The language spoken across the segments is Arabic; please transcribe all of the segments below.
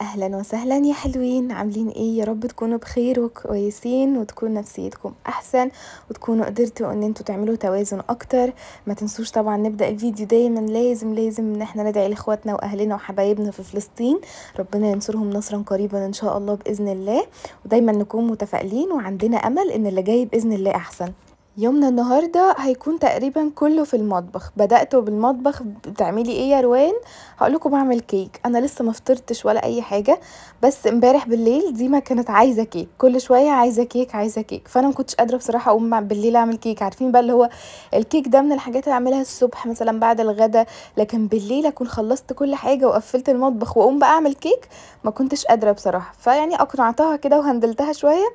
اهلا وسهلا يا حلوين عاملين ايه يا رب تكونوا بخير وكويسين وتكون نفسيتكم احسن وتكونوا قدرتوا ان انتوا تعملوا توازن اكتر ما تنسوش طبعا نبدا الفيديو دايما لازم لازم ان احنا ندعي لاخواتنا واهلنا وحبايبنا في فلسطين ربنا ينصرهم نصرا قريبا ان شاء الله باذن الله ودايما نكون متفائلين وعندنا امل ان اللي جاي باذن الله احسن يومنا النهاردة هيكون تقريبا كله في المطبخ بدأته بالمطبخ بتعملي ايه يا روان هقول لكم اعمل كيك انا لسه ما فطرتش ولا اي حاجه بس امبارح بالليل ديما كانت عايزه كيك كل شويه عايزه كيك عايزه كيك فانا ما كنتش قادره بصراحه اقوم بالليل اعمل كيك عارفين بقى اللي هو الكيك ده من الحاجات اللي اعملها الصبح مثلا بعد الغدا لكن بالليل اكون خلصت كل حاجه وقفلت المطبخ واقوم بقى اعمل كيك ما كنتش قادره بصراحه فيعني اقنعتها كده وهندلتها شويه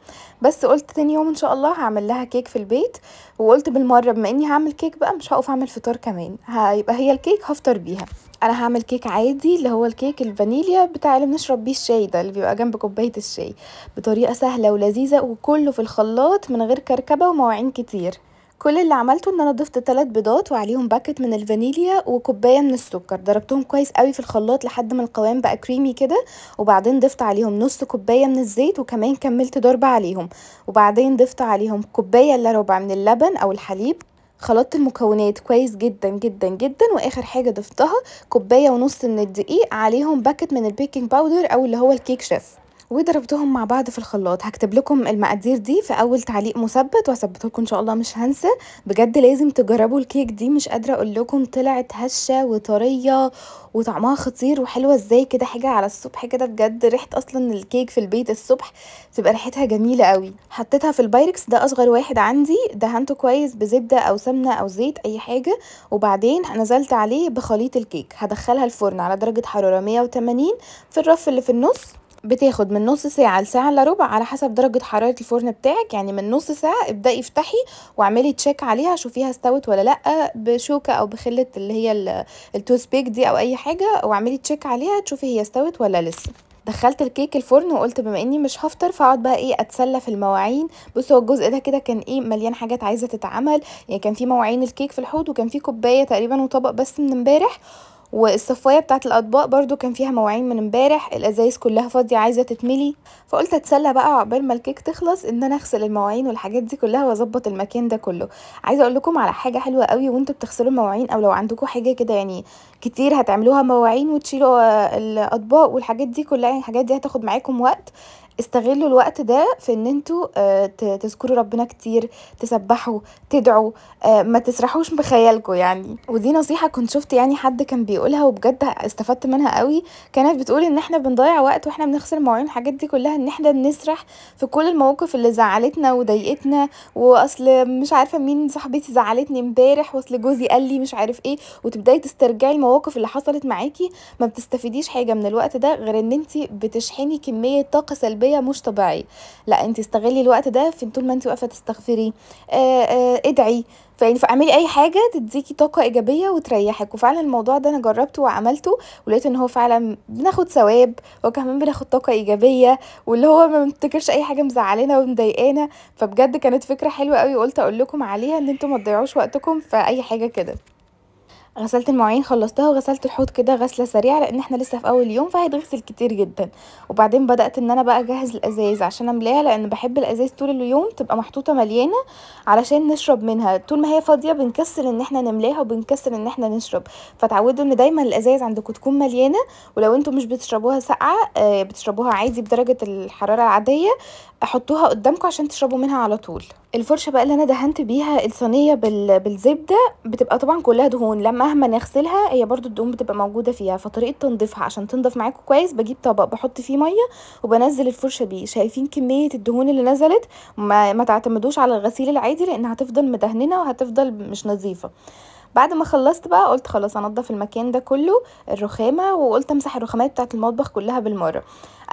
بس قلت تاني يوم ان شاء الله هعمل لها كيك في البيت وقلت بالمره بما اني هعمل كيك بقى مش هقف اعمل فطار كمان هيبقى هي الكيك هفطر بيها انا هعمل كيك عادي اللي هو الكيك الفانيليا بتاع اللي بنشرب بيه الشاي ده اللي بيبقى جنب كوبايه الشاي بطريقه سهله ولذيذه وكله في الخلاط من غير كركبه ومواعين كتير كل اللي عملته ان انا ضفت ثلاث بيضات وعليهم باكت من الفانيليا وكوبايه من السكر ضربتهم كويس قوي في الخلاط لحد ما القوام بقى كريمي كده وبعدين ضفت عليهم نص كوبايه من الزيت وكمان كملت ضربه عليهم وبعدين ضفت عليهم كوبايه الا ربع من اللبن او الحليب خلطت المكونات كويس جدا جدا جدا واخر حاجه ضفتها كوبايه ونص من الدقيق عليهم باكت من البيكنج باودر او اللي هو الكيك شيف وضربتهم مع بعض في الخلاط هكتب لكم المقادير دي في اول تعليق مثبت وهثبته لكم ان شاء الله مش هنسى بجد لازم تجربوا الكيك دي مش قادره اقول لكم طلعت هشه وطريه وطعمها خطير وحلوه ازاي كده حاجه على الصبح كده بجد ريحه اصلا الكيك في البيت الصبح تبقى ريحتها جميله قوي حطيتها في البايركس ده اصغر واحد عندي دهنته كويس بزبده او سمنه او زيت اي حاجه وبعدين نزلت عليه بخليط الكيك هدخلها الفرن على درجه حراره 180 في الرف اللي في النص بتاخد من نص ساعة لساعة الا ربع على حسب درجة حرارة الفرن بتاعك يعني من نص ساعة ابدأي افتحي واعملي تشيك عليها شوفيها استوت ولا لأ بشوكة او بخلة اللي هي التوث بيك دي او اي حاجة واعملي تشيك عليها تشوفي هي استوت ولا لسه دخلت الكيك الفرن وقلت بما اني مش هفطر فاقعد بقى ايه اتسلى في المواعين بصوا الجزء ده كده كان ايه مليان حاجات عايزه تتعمل يعني كان في مواعين الكيك في الحوض وكان في كوبايه تقريبا وطبق بس من امبارح والصفايه بتاعه الاطباق برضو كان فيها مواعين من امبارح الازايز كلها فاضيه عايزه تتملي فقلت اتسلى بقى عقبال ما الكيك تخلص ان انا اغسل المواعين والحاجات دي كلها واظبط المكان ده كله عايزه اقول لكم على حاجه حلوه قوي وانتوا بتغسلوا المواعين او لو عندكم حاجه كده يعني كتير هتعملوها مواعين وتشيلوا آه، الاطباق والحاجات دي كلها يعني الحاجات دي هتاخد معاكم وقت استغلوا الوقت ده في ان انتوا آه، تذكروا ربنا كتير تسبحوا تدعوا آه، ما تسرحوش بخيالكم يعني ودي نصيحه كنت شفت يعني حد كان بيقولها وبجد استفدت منها قوي كانت بتقول ان احنا بنضيع وقت واحنا بنخسر مواعين الحاجات دي كلها ان احنا بنسرح في كل المواقف اللي زعلتنا وضايقتنا واصل مش عارفه مين صاحبتي زعلتني امبارح واصل جوزي قال لي مش عارف ايه وتبداي تسترجعي المواقف المواقف اللي حصلت معاكي ما بتستفيديش حاجه من الوقت ده غير ان انت بتشحني كميه طاقه سلبيه مش طبيعيه لا انت استغلي الوقت ده في طول ما انت واقفه تستغفري اه اه ادعي فيعني فاعملي اي حاجه تديكي طاقه ايجابيه وتريحك وفعلا الموضوع ده انا جربته وعملته ولقيت ان هو فعلا بناخد ثواب وكمان بناخد طاقه ايجابيه واللي هو ما بنفتكرش اي حاجه مزعلانا ومضايقانا فبجد كانت فكره حلوه قوي قلت اقول لكم عليها ان انتم ما تضيعوش وقتكم في اي حاجه كده غسلت المواعين خلصتها وغسلت الحوض كده غسله سريعه لان احنا لسه في اول يوم فهيتغسل كتير جدا وبعدين بدات ان انا بقى اجهز الازاز عشان املاها لان بحب الازاز طول اليوم تبقى محطوطه مليانه علشان نشرب منها طول ما هي فاضيه بنكسر ان احنا نملاها وبنكسر ان احنا نشرب فتعودوا ان دايما الازاز عندكم تكون مليانه ولو انتم مش بتشربوها ساقعه آه، بتشربوها عادي بدرجه الحراره العاديه حطوها قدامكم عشان تشربوا منها على طول الفرشه بقى اللي انا دهنت بيها الصينيه بالزبده بتبقى طبعا كلها دهون لما مهما نغسلها هي برضو الدهون بتبقى موجوده فيها فطريقه تنظيفها عشان تنضف معاكوا كويس بجيب طبق بحط فيه ميه وبنزل الفرشه بيه شايفين كميه الدهون اللي نزلت ما, ما تعتمدوش على الغسيل العادي لان هتفضل مدهننه وهتفضل مش نظيفه بعد ما خلصت بقى قلت خلاص انضف المكان ده كله الرخامه وقلت امسح الرخامات بتاعه المطبخ كلها بالمره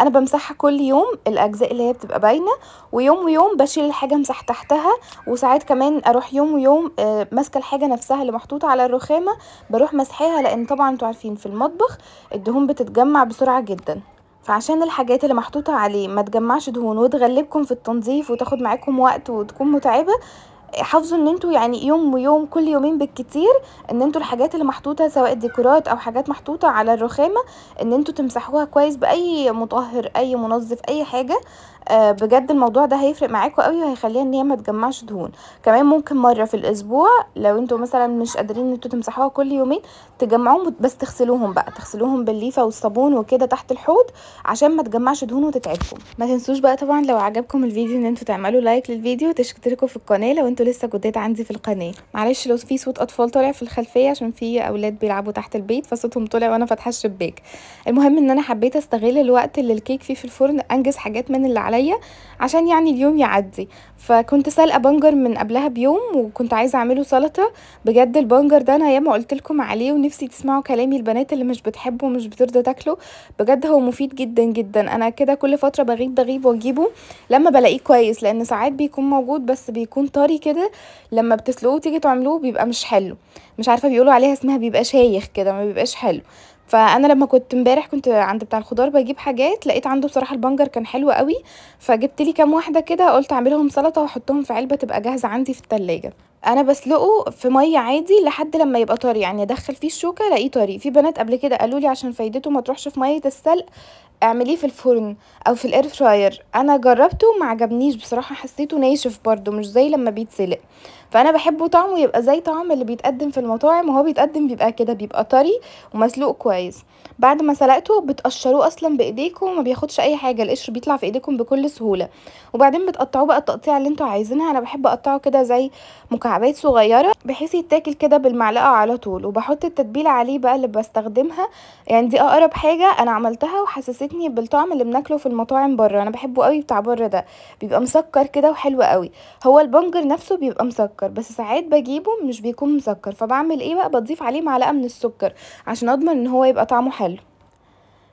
انا بمسحها كل يوم الاجزاء اللي هي بتبقى باينه ويوم ويوم بشيل الحاجه امسح تحتها وساعات كمان اروح يوم ويوم آه، ماسكه الحاجه نفسها اللي محطوطه على الرخامه بروح مسحاها لان طبعا انتوا عارفين في المطبخ الدهون بتتجمع بسرعه جدا فعشان الحاجات اللي محطوطة عليه ما تجمعش دهون وتغلبكم في التنظيف وتاخد معاكم وقت وتكون متعبة حافظوا ان انتوا يعني يوم ويوم كل يومين بالكتير ان انتوا الحاجات اللي محطوطه سواء ديكورات او حاجات محطوطه على الرخامه ان انتوا تمسحوها كويس باي مطهر اي منظف اي حاجه آه، بجد الموضوع ده هيفرق معاكم قوي وهيخليها ان هي ما تجمعش دهون كمان ممكن مره في الاسبوع لو انتوا مثلا مش قادرين ان انتوا تمسحوها كل يومين تجمعوهم بس تغسلوهم بقى تغسلوهم بالليفه والصابون وكده تحت الحوض عشان ما تجمعش دهون وتتعبكم ما تنسوش بقى طبعا لو عجبكم الفيديو ان انتوا تعملوا لايك للفيديو وتشتركوا في القناه لو انت برضو لسه جداد عندي في القناه معلش لو في صوت اطفال طالع في الخلفيه عشان في اولاد بيلعبوا تحت البيت فصوتهم طالع وانا فاتحه الشباك المهم ان انا حبيت استغل الوقت اللي الكيك فيه في الفرن انجز حاجات من اللي عليا عشان يعني اليوم يعدي فكنت سالقه بنجر من قبلها بيوم وكنت عايزه اعمله سلطه بجد البنجر ده انا ياما قلت لكم عليه ونفسي تسمعوا كلامي البنات اللي مش بتحبه ومش بترضى تاكله بجد هو مفيد جدا جدا انا كده كل فتره بغيب بغيب واجيبه لما بلاقيه كويس لان ساعات بيكون موجود بس بيكون طري كده كده لما بتسلقوه تيجي تعملوه بيبقى مش حلو مش عارفه بيقولوا عليها اسمها بيبقى شايخ كده ما بيبقاش حلو فانا لما كنت امبارح كنت عند بتاع الخضار بجيب حاجات لقيت عنده بصراحه البنجر كان حلو قوي فجبت لي كام واحده كده قلت اعملهم سلطه واحطهم في علبه تبقى جاهزه عندي في التلاجة انا بسلقه في ميه عادي لحد لما يبقى طري يعني ادخل فيه الشوكه الاقيه طري في بنات قبل كده قالوا لي عشان فايدته ما تروحش في ميه السلق اعمليه في الفرن او في الاير فراير انا جربته ما عجبنيش بصراحه حسيته ناشف برضو مش زي لما بيتسلق فانا بحبه طعمه يبقى زي طعم اللي بيتقدم في المطاعم وهو بيتقدم بيبقى كده بيبقى طري ومسلوق كويس بعد ما سلقته بتقشروه اصلا بايديكم وما بياخدش اي حاجه القشر بيطلع في ايديكم بكل سهوله وبعدين بتقطعوه بقى التقطيع اللي انتوا عايزينها انا بحب اقطعه كده زي مكعبات صغيره بحيث يتاكل كده بالمعلقه على طول وبحط التتبيله عليه بقى اللي بستخدمها يعني دي اقرب حاجه انا عملتها وحسستني بالطعم اللي بناكله في المطاعم بره انا بحبه قوي بتاع بره ده بيبقى مسكر كده وحلو قوي هو البنجر نفسه بيبقى مسكر مسكر بس ساعات بجيبه مش بيكون مسكر فبعمل ايه بقى بضيف عليه معلقه من السكر عشان اضمن ان هو يبقى طعمه حلو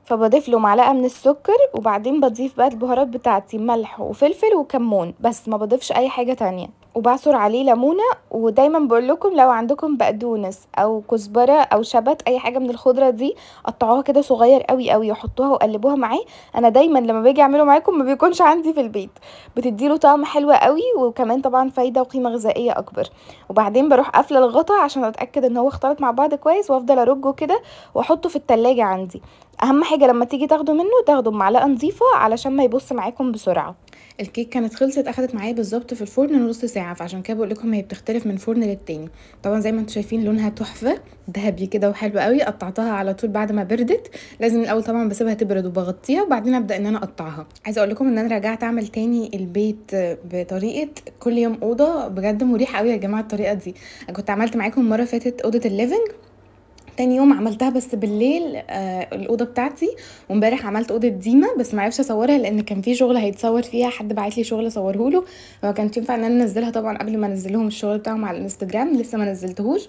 فبضيف له معلقه من السكر وبعدين بضيف بقى البهارات بتاعتي ملح وفلفل وكمون بس ما بضيفش اي حاجه تانية وبعصر عليه ليمونه ودايما بقول لكم لو عندكم بقدونس او كزبره او شبت اي حاجه من الخضره دي قطعوها كده صغير قوي قوي وحطوها وقلبوها معاه انا دايما لما باجي اعمله معاكم ما بيكونش عندي في البيت بتديله طعم حلو قوي وكمان طبعا فايده وقيمه غذائيه اكبر وبعدين بروح قافله الغطا عشان اتاكد ان هو اختلط مع بعض كويس وافضل ارجه كده واحطه في التلاجة عندي اهم حاجه لما تيجي تاخده منه تاخده بمعلقه نظيفه علشان ما يبص معاكم بسرعه الكيك كانت خلصت اخدت معايا بالظبط في الفرن نص ساعه فعشان كده بقول لكم هي بتختلف من فرن للتاني طبعا زي ما انتم شايفين لونها تحفه ذهبي كده وحلو قوي قطعتها على طول بعد ما بردت لازم الاول طبعا بسيبها تبرد وبغطيها وبعدين ابدا ان انا اقطعها عايزه اقول لكم ان انا رجعت اعمل تاني البيت بطريقه كل يوم اوضه بجد مريحه قوي يا جماعه الطريقه دي انا كنت عملت معاكم المره فاتت اوضه الليفنج تاني يوم عملتها بس بالليل آه الاوضه بتاعتي وامبارح عملت اوضه ديما بس ما عرفش اصورها لان كان في شغل هيتصور فيها حد بعت لي شغل اصوره له فما كانش ينفع ان انا انزلها طبعا قبل ما انزلهم الشغل بتاعهم على الانستجرام لسه ما نزلتهوش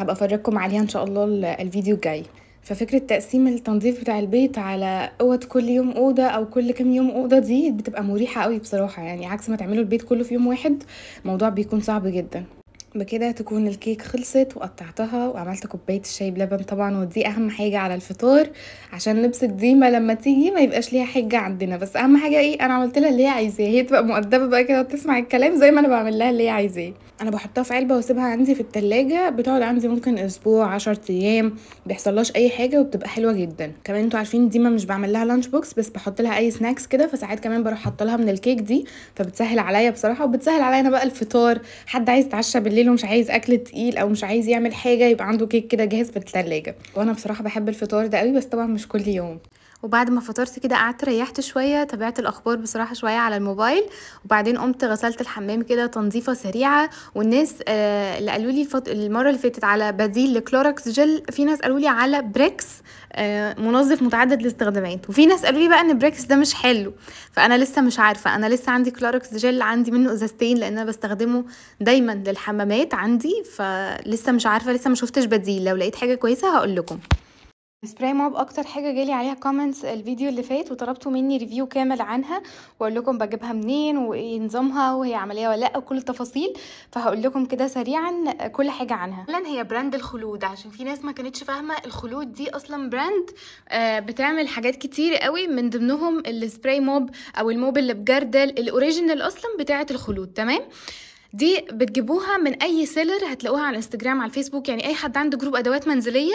هبقى افرجكم عليها ان شاء الله الفيديو الجاي ففكرة تقسيم التنظيف بتاع البيت على اوض كل يوم اوضة او كل كام يوم اوضة دي بتبقى مريحة قوي بصراحة يعني عكس ما تعملوا البيت كله في يوم واحد الموضوع بيكون صعب جدا بكده تكون الكيك خلصت وقطعتها وعملت كوبايه الشاي بلبن طبعا ودي اهم حاجه على الفطار عشان نبسط ديما لما تيجي ما يبقاش ليها حجه عندنا بس اهم حاجه ايه انا عملت لها اللي هي عايزاه هي تبقى مؤدبه بقى كده وتسمع الكلام زي ما انا بعمل لها اللي هي عايزاه انا بحطها في علبه واسيبها عندي في التلاجة بتقعد عندي ممكن اسبوع عشر ايام بيحصلهاش اي حاجه وبتبقى حلوه جدا كمان انتوا عارفين ديما مش بعمل لها لانش بوكس بس بحط لها اي سناكس كده فساعات كمان بروح حاطه لها من الكيك دي فبتسهل عليا بصراحه وبتسهل عليا انا بقى الفطار حد عايز يتعشى بالليل بالليل ومش عايز اكل تقيل او مش عايز يعمل حاجه يبقى عنده كيك كده جاهز في الثلاجه وانا بصراحه بحب الفطار ده قوي بس طبعا مش كل يوم وبعد ما فطرت كده قعدت ريحت شويه تابعت الاخبار بصراحه شويه على الموبايل وبعدين قمت غسلت الحمام كده تنظيفه سريعه والناس آه اللي قالوا لي الفط... المره اللي فاتت على بديل لكلوركس جل في ناس قالوا لي على بريكس آه منظف متعدد الاستخدامات وفي ناس قالوا لي بقى ان بريكس ده مش حلو فانا لسه مش عارفه انا لسه عندي كلوركس جل عندي منه ازازتين لان انا بستخدمه دايما للحمامات عندي فلسه مش عارفه لسه ما شفتش بديل لو لقيت حاجه كويسه هقول لكم سبراي موب اكتر حاجه جالي عليها كومنتس الفيديو اللي فات وطلبتوا مني ريفيو كامل عنها واقول لكم بجيبها منين وايه نظامها وهي عمليه ولا لا وكل التفاصيل فهقول لكم كده سريعا كل حاجه عنها اولا هي براند الخلود عشان في ناس ما كانتش فاهمه الخلود دي اصلا براند آه، بتعمل حاجات كتير قوي من ضمنهم السبراي موب او الموب اللي بجردل الاوريجينال اصلا بتاعه الخلود تمام دي بتجيبوها من اي سيلر هتلاقوها على الانستجرام على الفيسبوك يعني اي حد عنده جروب ادوات منزليه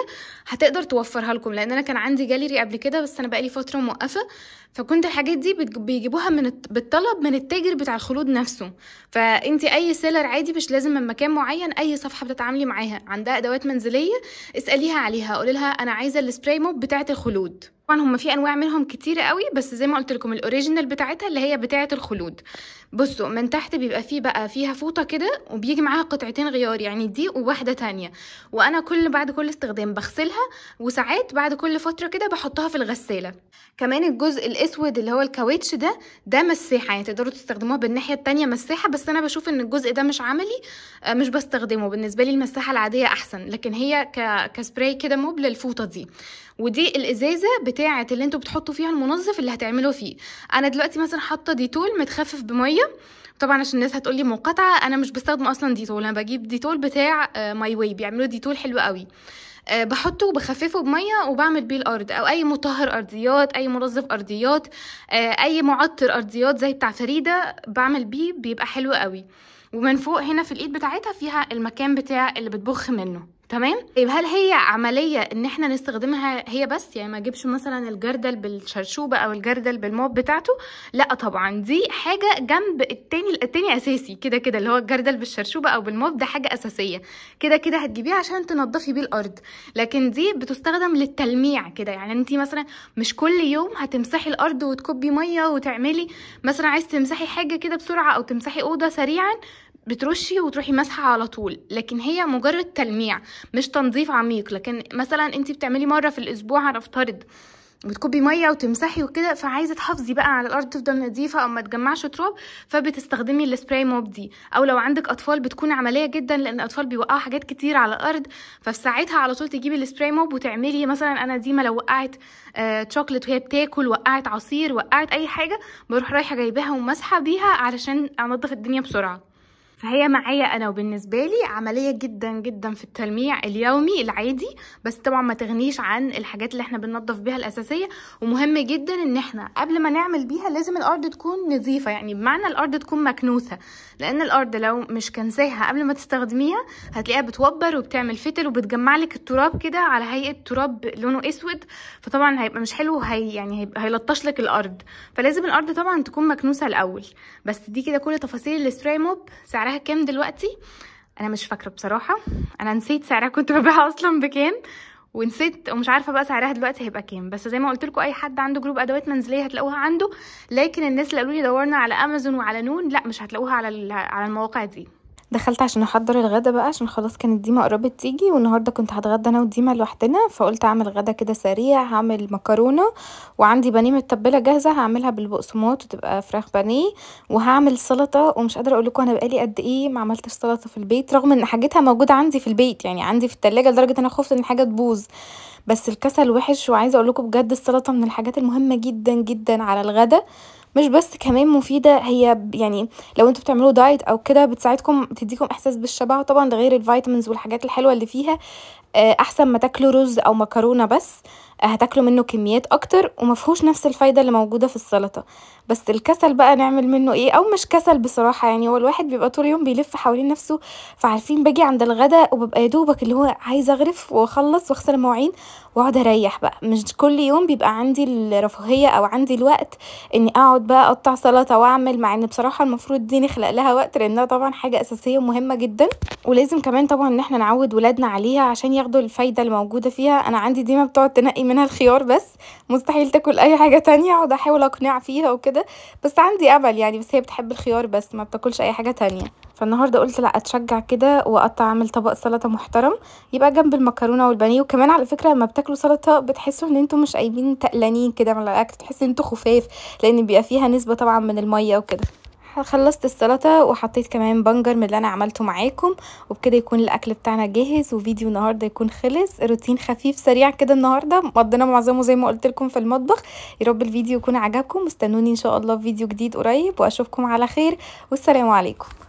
هتقدر توفرها لكم لان انا كان عندي جاليري قبل كده بس انا بقالي فتره موقفه فكنت الحاجات دي بيجيبوها من بالطلب من التاجر بتاع الخلود نفسه فانت اي سيلر عادي مش لازم من مكان معين اي صفحه بتتعاملي معاها عندها ادوات منزليه اساليها عليها قولي لها انا عايزه السبراي موب بتاعه الخلود طبعا هم في انواع منهم كتيره قوي بس زي ما قلت لكم الاوريجينال بتاعتها اللي هي بتاعه الخلود بصوا من تحت بيبقى فيه بقى فيها فوطه كده وبيجي معاها قطعتين غيار يعني دي وواحده تانية وانا كل بعد كل استخدام بغسلها وساعات بعد كل فتره كده بحطها في الغساله كمان الجزء الاسود اللي هو الكاوتش ده ده مساحه يعني تقدروا تستخدموها بالناحيه التانية مساحه بس انا بشوف ان الجزء ده مش عملي آه، مش بستخدمه بالنسبه لي المساحه العاديه احسن لكن هي كسبراي كده موب للفوطه دي ودي الازازه بتاعه اللي انتوا بتحطوا فيها المنظف اللي هتعملوا فيه انا دلوقتي مثلا حاطه ديتول متخفف بميه طبعا عشان الناس هتقولي مقاطعه انا مش بستخدم اصلا ديتول انا بجيب ديتول بتاع آه، ماي واي بيعملوا ديتول حلو قوي آه، بحطه وبخففه بميه وبعمل بيه الارض او اي مطهر ارضيات اي منظف ارضيات آه، اي معطر ارضيات زي بتاع فريده بعمل بيه بيبقى حلو قوي ومن فوق هنا في الايد بتاعتها فيها المكان بتاع اللي بتبخ منه تمام طيب هل هي عمليه ان احنا نستخدمها هي بس يعني ما اجيبش مثلا الجردل بالشرشوبه او الجردل بالموب بتاعته لا طبعا دي حاجه جنب التاني التاني اساسي كده كده اللي هو الجردل بالشرشوبه او بالموب ده حاجه اساسيه كده كده هتجيبيه عشان تنضفي بيه الارض لكن دي بتستخدم للتلميع كده يعني انت مثلا مش كل يوم هتمسحي الارض وتكبي ميه وتعملي مثلا عايز تمسحي حاجه كده بسرعه او تمسحي اوضه سريعا بترشي وتروحي مسحه على طول لكن هي مجرد تلميع مش تنظيف عميق لكن مثلا انت بتعملي مره في الاسبوع هنفترض بتكبي ميه وتمسحي وكده فعايزه تحافظي بقى على الارض تفضل نظيفه او ما تجمعش تراب فبتستخدمي السبراي موب دي او لو عندك اطفال بتكون عمليه جدا لان الاطفال بيوقعوا حاجات كتير على الارض ففي ساعتها على طول تجيبي السبراي موب وتعملي مثلا انا ديما لو وقعت آه شوكليت وهي بتاكل وقعت عصير وقعت اي حاجه بروح رايحه جايباها ومسحه بيها علشان انضف الدنيا بسرعه فهي معايا انا وبالنسبه لي عمليه جدا جدا في التلميع اليومي العادي بس طبعا ما تغنيش عن الحاجات اللي احنا بننظف بيها الاساسيه ومهم جدا ان احنا قبل ما نعمل بيها لازم الارض تكون نظيفه يعني بمعنى الارض تكون مكنوسه لان الارض لو مش كنساها قبل ما تستخدميها هتلاقيها بتوبر وبتعمل فتل وبتجمع لك التراب كده على هيئه تراب لونه اسود فطبعا هيبقى مش حلو هي يعني هيلطش لك الارض فلازم الارض طبعا تكون مكنوسه الاول بس دي كده كل تفاصيل السبراي موب سعرها كام دلوقتي انا مش فاكره بصراحه انا نسيت سعرها كنت ببيعها اصلا بكام ونسيت ومش عارفه بقى سعرها دلوقتي هيبقى كام بس زي ما قلت لكم اي حد عنده جروب ادوات منزليه هتلاقوها عنده لكن الناس اللي قالوا لي دورنا على امازون وعلى نون لا مش هتلاقوها على على المواقع دي دخلت عشان احضر الغدا بقى عشان خلاص كانت ديما قربت تيجي والنهارده كنت هتغدى انا وديما لوحدنا فقلت اعمل غدا كده سريع هعمل مكرونه وعندي بانيه متبله جاهزه هعملها بالبقسماط وتبقى فراخ بانيه وهعمل سلطه ومش قادره اقول لكم انا بقالي قد ايه ما عملتش سلطه في البيت رغم ان حاجتها موجوده عندي في البيت يعني عندي في التلاجة لدرجه ان انا خفت ان حاجه تبوظ بس الكسل وحش وعايزه اقول لكم بجد السلطه من الحاجات المهمه جدا جدا على الغدا مش بس كمان مفيده هي يعني لو انتوا بتعملوا دايت او كده بتساعدكم تديكم احساس بالشبع طبعا ده غير الفيتامينز والحاجات الحلوه اللي فيها آه، احسن ما تاكلوا رز او مكرونه بس آه، هتاكلوا منه كميات اكتر ومفهوش نفس الفايده اللي موجوده في السلطه بس الكسل بقى نعمل منه ايه او مش كسل بصراحه يعني هو الواحد بيبقى طول اليوم بيلف حوالين نفسه فعارفين باجي عند الغداء وببقى يا دوبك اللي هو عايزه اغرف واخلص واغسل المواعين واقعد اريح بقى مش كل يوم بيبقى عندي الرفاهيه او عندي الوقت اني اقعد بقى اقطع سلطه واعمل مع ان بصراحه المفروض دي نخلق لها وقت لانها طبعا حاجه اساسيه ومهمه جدا ولازم كمان طبعا ان احنا نعود ولادنا عليها عشان ياخدوا الفايدة الموجودة فيها أنا عندي ديما بتقعد تنقي منها الخيار بس مستحيل تاكل أي حاجة تانية اقعد أحاول أقنع فيها وكده بس عندي أمل يعني بس هي بتحب الخيار بس ما بتاكلش أي حاجة تانية فالنهارده قلت لا اتشجع كده واقطع اعمل طبق سلطه محترم يبقى جنب المكرونه والبانيه وكمان على فكره لما بتاكلوا سلطه بتحسوا ان انتوا مش قايمين تقلانين كده من الاكل تحسوا ان انتوا خفاف لان بيبقى فيها نسبه طبعا من الميه وكده خلصت السلطه وحطيت كمان بنجر من اللي انا عملته معاكم وبكده يكون الاكل بتاعنا جاهز وفيديو النهارده يكون خلص روتين خفيف سريع كده النهارده مضينا معظمه زي ما قلت لكم في المطبخ يا رب الفيديو يكون عجبكم واستنوني ان شاء الله في فيديو جديد قريب واشوفكم على خير والسلام عليكم